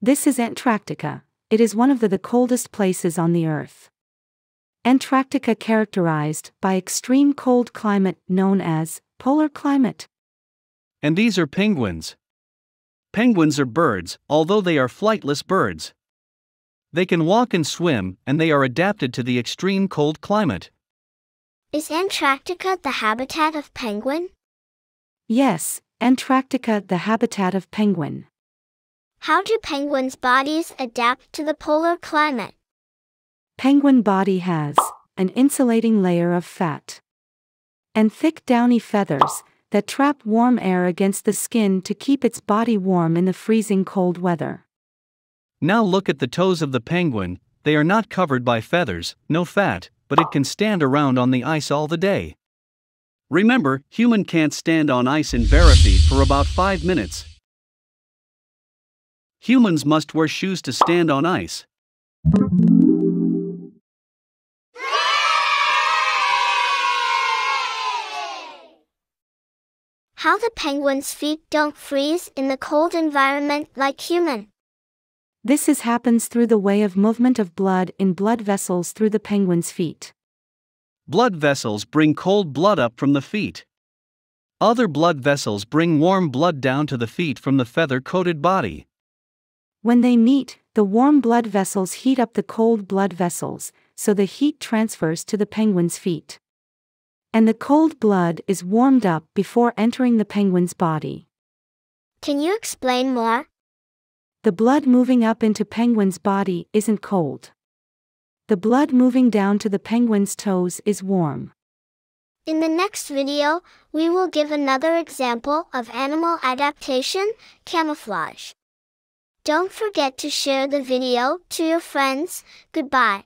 This is Antarctica. It is one of the, the coldest places on the Earth. Antarctica characterized by extreme cold climate known as polar climate. And these are penguins. Penguins are birds, although they are flightless birds. They can walk and swim, and they are adapted to the extreme cold climate. Is Antarctica the habitat of penguin? Yes, Antarctica the habitat of penguin. How do penguins' bodies adapt to the polar climate? Penguin body has an insulating layer of fat and thick downy feathers that trap warm air against the skin to keep its body warm in the freezing cold weather. Now look at the toes of the penguin, they are not covered by feathers, no fat, but it can stand around on the ice all the day. Remember, human can't stand on ice in Barafy for about 5 minutes. Humans must wear shoes to stand on ice. How the penguin's feet don't freeze in the cold environment like human. This is happens through the way of movement of blood in blood vessels through the penguin's feet. Blood vessels bring cold blood up from the feet. Other blood vessels bring warm blood down to the feet from the feather coated body. When they meet, the warm blood vessels heat up the cold blood vessels, so the heat transfers to the penguin's feet. And the cold blood is warmed up before entering the penguin's body. Can you explain more? The blood moving up into penguin's body isn't cold. The blood moving down to the penguin's toes is warm. In the next video, we will give another example of animal adaptation, camouflage. Don't forget to share the video to your friends. Goodbye.